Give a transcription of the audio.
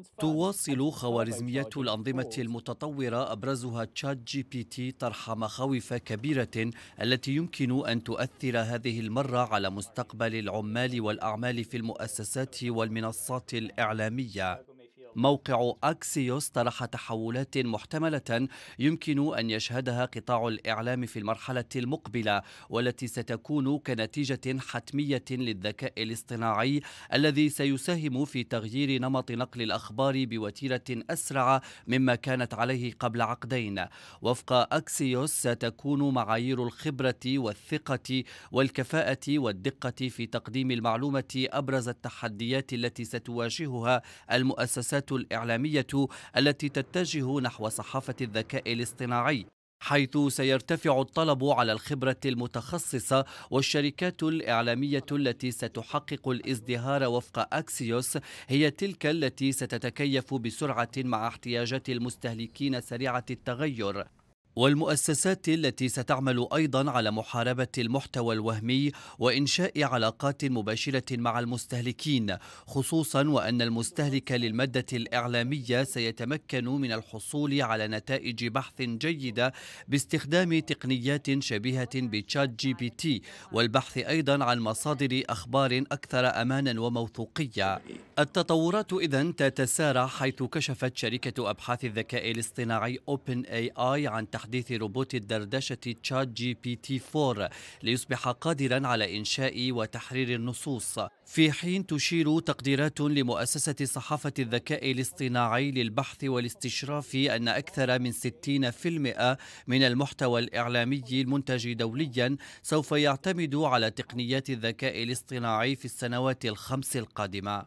تواصل خوارزمية الأنظمة المتطورة أبرزها تشات جي بي تي طرح مخاوف كبيرة التي يمكن أن تؤثر هذه المرة على مستقبل العمال والأعمال في المؤسسات والمنصات الإعلامية موقع أكسيوس طرح تحولات محتملة يمكن أن يشهدها قطاع الإعلام في المرحلة المقبلة والتي ستكون كنتيجة حتمية للذكاء الاصطناعي الذي سيساهم في تغيير نمط نقل الأخبار بوتيرة أسرع مما كانت عليه قبل عقدين وفق أكسيوس ستكون معايير الخبرة والثقة والكفاءة والدقة في تقديم المعلومة أبرز التحديات التي ستواجهها المؤسسات السياسات الإعلامية التي تتجه نحو صحافة الذكاء الاصطناعي حيث سيرتفع الطلب على الخبرة المتخصصة والشركات الإعلامية التي ستحقق الازدهار وفق أكسيوس هي تلك التي ستتكيف بسرعة مع احتياجات المستهلكين سريعة التغير والمؤسسات التي ستعمل ايضا على محاربه المحتوى الوهمي وانشاء علاقات مباشره مع المستهلكين خصوصا وان المستهلك للماده الاعلاميه سيتمكن من الحصول على نتائج بحث جيده باستخدام تقنيات شبيهه بتشات جي بي تي والبحث ايضا عن مصادر اخبار اكثر امانا وموثوقيه التطورات إذا تتسارع حيث كشفت شركة أبحاث الذكاء الاصطناعي أوبن أي آي عن تحديث روبوت الدردشة تشات جي بي تي 4 ليصبح قادرا على إنشاء وتحرير النصوص في حين تشير تقديرات لمؤسسة صحافة الذكاء الاصطناعي للبحث والاستشراف أن أكثر من 60% من المحتوى الإعلامي المنتج دوليا سوف يعتمد على تقنيات الذكاء الاصطناعي في السنوات الخمس القادمة